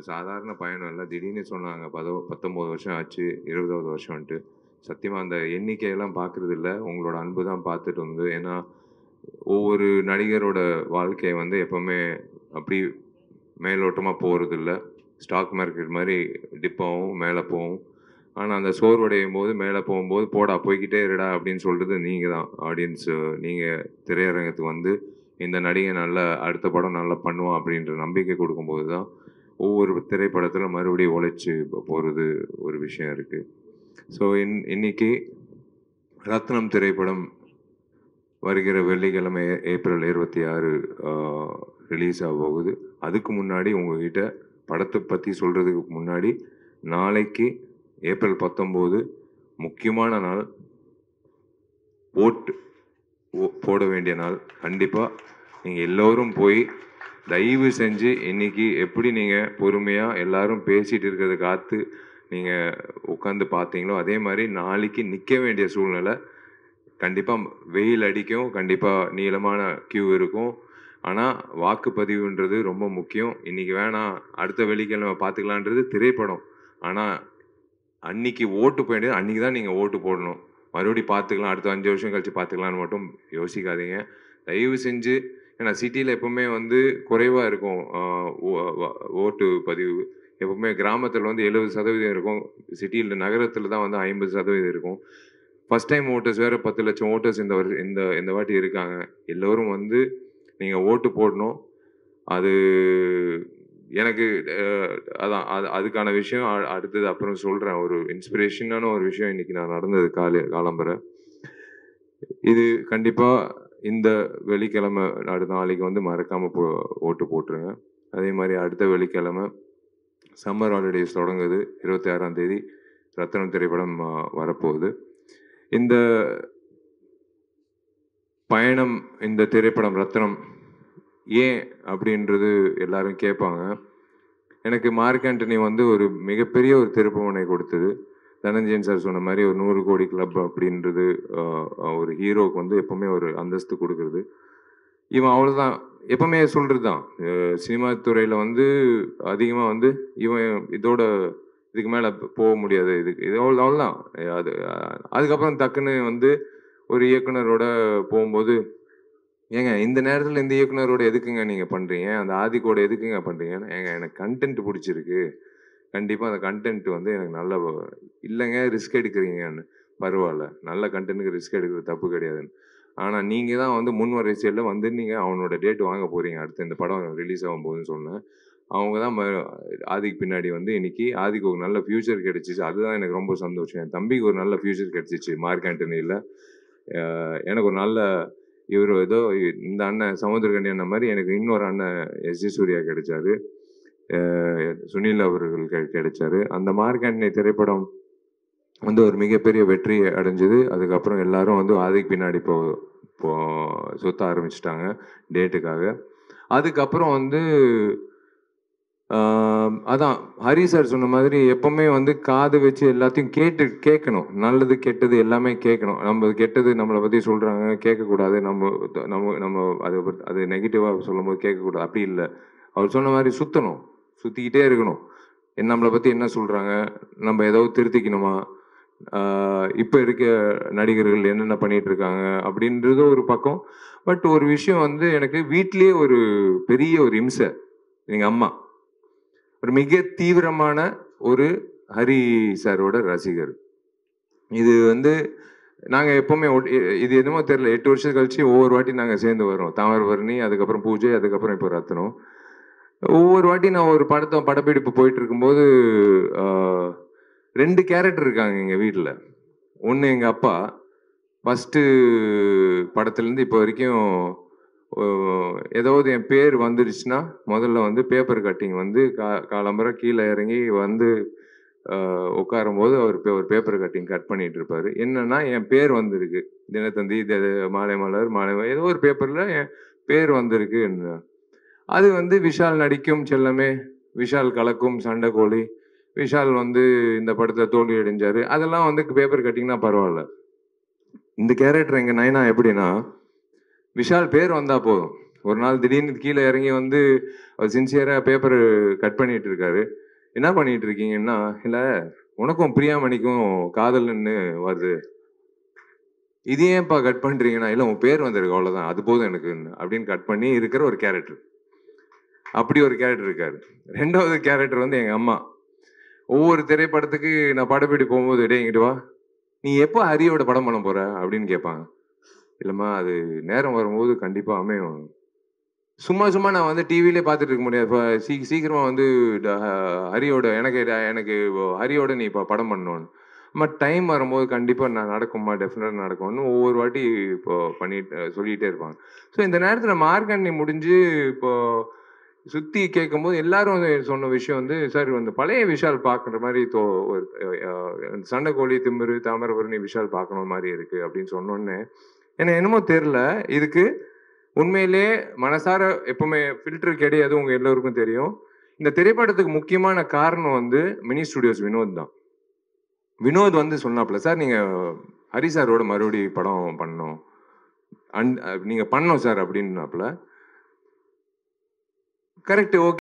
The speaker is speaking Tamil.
ஒரு சாதாரண பயணம் இல்லை திடீர்னு சொன்னாங்க பதோ பத்தொம்போது வருஷம் ஆச்சு இருபதாவது வருஷம்ட்டு சத்தியமாக அந்த எண்ணிக்கையெல்லாம் பார்க்குறது இல்லை உங்களோட அன்பு தான் பார்த்துட்டு வந்து ஏன்னா ஒவ்வொரு நடிகரோட வாழ்க்கையை வந்து எப்போவுமே அப்படி மேலோட்டமாக போகிறது இல்லை ஸ்டாக் மார்க்கெட் மாதிரி டிப்பாகவும் மேலே போகும் ஆனால் அந்த சோர்வடையும் போது மேலே போகும்போது போடா போய்கிட்டே இருடா அப்படின்னு சொல்கிறது நீங்கள் தான் ஆடியன்ஸு நீங்கள் திரையரங்கத்துக்கு வந்து இந்த நடிகை நல்லா அடுத்த படம் நல்லா பண்ணுவான் அப்படின்ற நம்பிக்கை கொடுக்கும்போது தான் ஒவ்வொரு திரைப்படத்தில் மறுபடியும் உழைச்சி போகிறது ஒரு விஷயம் இருக்குது ஸோ இன் இன்னைக்கு ரத்னம் திரைப்படம் வருகிற வெள்ளிக்கிழமை ஏப்ரல் இருபத்தி ஆறு ரிலீஸ் ஆக போகுது அதுக்கு முன்னாடி உங்ககிட்ட படத்தை பற்றி சொல்கிறதுக்கு முன்னாடி நாளைக்கு ஏப்ரல் பத்தொம்போது முக்கியமான நாள் ஓட்டு போட வேண்டிய நாள் கண்டிப்பாக நீங்கள் எல்லோரும் போய் தயவு செஞ்சு இன்னைக்கு எப்படி நீங்கள் பொறுமையாக எல்லாரும் பேசிகிட்டு இருக்கிறத காத்து நீங்கள் உட்காந்து பார்த்தீங்களோ அதே மாதிரி நாளைக்கு நிற்க வேண்டிய சூழ்நிலை கண்டிப்பாக வெயில் அடிக்கும் கண்டிப்பாக நீளமான கியூ இருக்கும் ஆனால் வாக்குப்பதிவுன்றது ரொம்ப முக்கியம் இன்றைக்கி வேணாம் அடுத்த வெள்ளிக்கிழமை பார்த்துக்கலான்றது திரைப்படம் ஆனால் அன்னைக்கு ஓட்டு போயிட்டு அன்றைக்கி தான் நீங்கள் ஓட்டு போடணும் மறுபடியும் பார்த்துக்கலாம் அடுத்த அஞ்சு வருஷம் கழித்து பார்த்துக்கலான்னு மட்டும் யோசிக்காதீங்க தயவு செஞ்சு ஏன்னா சிட்டியில் எப்பவுமே வந்து குறைவாக இருக்கும் ஓட்டு பதிவு எப்பவுமே கிராமத்தில் வந்து எழுபது சதவீதம் இருக்கும் சிட்டியில் நகரத்தில் தான் வந்து ஐம்பது சதவீதம் இருக்கும் ஃபஸ்ட் டைம் ஓட்டர்ஸ் வேறு பத்து லட்சம் ஓட்டர்ஸ் இந்த வருஷம் இந்த இந்த வாட்டி இருக்காங்க எல்லோரும் வந்து நீங்கள் ஓட்டு போடணும் அது எனக்கு அதான் அது அதுக்கான விஷயம் அடுத்தது அப்புறம் சொல்கிறேன் ஒரு இன்ஸ்பிரேஷனான ஒரு விஷயம் இன்றைக்கி நான் நடந்தது காலை காலம்பரை இது கண்டிப்பாக இந்த வெள்ளிக்கிழமை அடுத்த நாளைக்கு வந்து மறக்காமல் போ ஓட்டு போட்டுருங்க அதே மாதிரி அடுத்த வெள்ளிக்கிழமை சம்மர் ஹாலிடேஸ் தொடங்குது இருபத்தி ஆறாம் தேதி ரத்தனம் திரைப்படம் வரப்போகுது இந்த பயணம் இந்த திரைப்படம் ரத்தனம் ஏன் அப்படின்றது எல்லாரும் கேட்பாங்க எனக்கு மார்க் ஆண்டனி வந்து ஒரு மிகப்பெரிய ஒரு திருப்பவனை கொடுத்தது தனஞ்சயன் சார் சொன்ன மாதிரி ஒரு நூறு கோடி கிளப் அப்படின்றது ஒரு ஹீரோவுக்கு வந்து எப்போவுமே ஒரு அந்தஸ்து கொடுக்குறது இவன் அவ்வளோதான் எப்பவுமே சொல்கிறது தான் சினிமா துறையில் வந்து அதிகமாக வந்து இவன் இதோட இதுக்கு மேலே போக முடியாது இதுக்கு இது அவ்வளோ அவ்வளோதான் அது அதுக்கப்புறம் டக்குன்னு வந்து ஒரு இயக்குனரோட போகும்போது ஏங்க இந்த நேரத்தில் இந்த இயக்குனரோட எதுக்குங்க நீங்கள் பண்ணுறீங்க அந்த ஆதிக்கோட எதுக்குங்க பண்ணுறீங்க ஏங்க எனக்கு கண்டென்ட் பிடிச்சிருக்கு கண்டிப்பாக அந்த கண்டென்ட் வந்து எனக்கு நல்ல இல்லைங்க ரிஸ்க் எடுக்கிறீங்கன்னு பரவாயில்ல நல்ல கண்டென்ட்டுக்கு ரிஸ்க் எடுக்கிறது தப்பு கிடையாதுன்னு ஆனால் நீங்கள் தான் வந்து முன்வரிசையில் வந்து நீங்கள் அவனோட டேட் வாங்க போகிறீங்க அடுத்து இந்த படம் ரிலீஸ் ஆகும் போதுன்னு சொன்னேன் அவங்க தான் ஆதிக்கு பின்னாடி வந்து இன்னைக்கு ஆதிக்கு ஒரு நல்ல ஃப்யூச்சர் கிடைச்சிச்சு அதுதான் எனக்கு ரொம்ப சந்தோஷம் என் தம்பிக்கு ஒரு நல்ல ஃப்யூச்சர் கிடைச்சிச்சு மார்க் ஆண்டனியில் எனக்கு ஒரு நல்ல இவர் ஏதோ இந்த அண்ணன் சமுத்திரகண்டி அண்ணன் மாதிரி எனக்கு இன்னொரு அண்ணன் எஸ் ஜி சூர்யா கிடைச்சாரு சுனில் அவர்கள் கிடைச்சாரு அந்த மார்க்கண்டனை திரைப்படம் வந்து ஒரு மிகப்பெரிய வெற்றி அடைஞ்சது அதுக்கப்புறம் எல்லாரும் வந்து அதுக்கு பின்னாடி போ சுத்த ஆரம்பிச்சிட்டாங்க டேட்டுக்காக அதுக்கப்புறம் வந்து அதான் ஹரி சார் சொன்ன மாதிரி எப்போவுமே வந்து காது வச்சு எல்லாத்தையும் கேட்டு கேட்கணும் நல்லது கெட்டது எல்லாமே கேட்கணும் நம்ம கெட்டது நம்மளை பற்றி சொல்கிறாங்க கேட்கக்கூடாது நம்ம நம்ம நம்ம அதை அது நெகட்டிவாக சொல்லும் போது கேட்கக்கூடாது அப்படி இல்லை அவர் சொன்ன மாதிரி சுற்றணும் சுற்றிக்கிட்டே இருக்கணும் நம்மளை பற்றி என்ன சொல்கிறாங்க நம்ம ஏதாவது திருத்திக்கணுமா இப்போ இருக்க நடிகர்கள் என்னென்ன பண்ணிகிட்டு இருக்காங்க அப்படின்றது ஒரு பக்கம் பட் ஒரு விஷயம் வந்து எனக்கு வீட்டிலேயே ஒரு பெரிய ஒரு இம்சை எங்கள் அம்மா ஒரு மிக தீவிரமான ஒரு ஹரி சாரோட ரசிகர் இது வந்து நாங்கள் எப்போவுமே இது என்னமோ தெரில எட்டு வருஷம் கழிச்சு ஒவ்வொரு வாட்டி நாங்கள் சேர்ந்து வரோம் தாமரபரணி அதுக்கப்புறம் பூஜை அதுக்கப்புறம் இப்போ ரத்தனம் ஒவ்வொரு வாட்டி நான் ஒரு படத்தை படப்பிடிப்பு போயிட்டு இருக்கும்போது ரெண்டு கேரக்டர் இருக்காங்க எங்கள் வீட்டில் ஒன்று எங்கள் அப்பா ஃபஸ்ட்டு படத்துலேருந்து இப்போ வரைக்கும் ஏதாவது என் பேர் வந்துருச்சுன்னா முதல்ல வந்து பேப்பர் கட்டிங் வந்து கா காலம்பரம் கீழே இறங்கி வந்து உட்காரும் போது அவர் ஒரு பேப்பர் கட்டிங் கட் பண்ணிட்டு இருப்பார் என்னன்னா என் பேர் வந்திருக்கு தினத்தந்தி மாலை மலர் மாலை ஏதோ ஒரு பேப்பரில் என் பேர் வந்திருக்கு என்ன அது வந்து விஷால் நடிக்கும் செல்லமே விஷால் கலக்கும் சண்டை கோழி விஷால் வந்து இந்த படத்தை தோல்வி அடைஞ்சார் அதெல்லாம் வந்து பேப்பர் கட்டிங்கன்னா பரவாயில்ல இந்த கேரக்டர் எங்கள் நயனா எப்படின்னா விஷால் பேர் வந்தால் போதும் ஒரு நாள் திடீர்னு கீழே இறங்கி வந்து அவர் சின்சியராக பேப்பர் கட் பண்ணிட்டு இருக்காரு என்ன பண்ணிட்டு இருக்கீங்கன்னா இல்லை உனக்கும் பிரியாமணிக்கும் காதல்னு வருது இதே ஏன்ப்பா கட் பண்ணுறீங்கன்னா இல்லை உன் பேர் வந்திருக்கு அவ்வளோதான் அது போதும் எனக்கு அப்படின்னு கட் பண்ணி இருக்கிற ஒரு கேரக்டர் அப்படி ஒரு கேரக்டர் இருக்காரு ரெண்டாவது கேரக்டர் வந்து எங்கள் அம்மா ஒவ்வொரு திரைப்படத்துக்கு நான் படப்பிடி போகும்போது இடையே எங்கிட்டு வா நீ எப்போ ஹரியோட படம் பண்ண போற அப்படின்னு கேட்பாங்க இல்லைம்மா அது நேரம் வரும்போது கண்டிப்பாக அமையும் சும்மா சும்மா நான் வந்து டிவிலே பார்த்துட்டு இருக்க முடியாது இப்போ சீ சீக்கிரமாக வந்து ஹரியோட எனக்கு எனக்கு ஹரியோட நீ இப்போ படம் பண்ணணும் அம்மா டைம் வரும்போது கண்டிப்பாக நான் நடக்கும்மா டெஃபினட்டாக நடக்கும்னு ஒவ்வொரு வாட்டி இப்போ பண்ணிட்டு சொல்லிகிட்டே இருப்பாங்க ஸோ இந்த நேரத்தில் மார்க்கண்ணி முடிஞ்சு இப்போது சுத்தி கேட்கும் போது எல்லாரும் சொன்ன விஷயம் வந்து சார் இந்த பழைய விஷால் பார்க்குற மாதிரி தோ சண்டை கோழி திமிரு தாமரபுரணி விஷால் பார்க்கணும் மாதிரி இருக்கு அப்படின்னு சொன்னோன்னே எனக்கு என்னமோ தெரில இதுக்கு உண்மையிலே மனசார எப்பவுமே ஃபில்டர் கிடையாது உங்க எல்லோருக்கும் தெரியும் இந்த திரைப்படத்துக்கு முக்கியமான காரணம் வந்து மினி ஸ்டுடியோஸ் வினோத் தான் வினோத் வந்து சொன்னாப்ல சார் நீங்க ஹரி சாரோட மறுபடி படம் பண்ணோம் அண்ட் நீங்க பண்ணோம் சார் அப்படின்னாப்ல Correct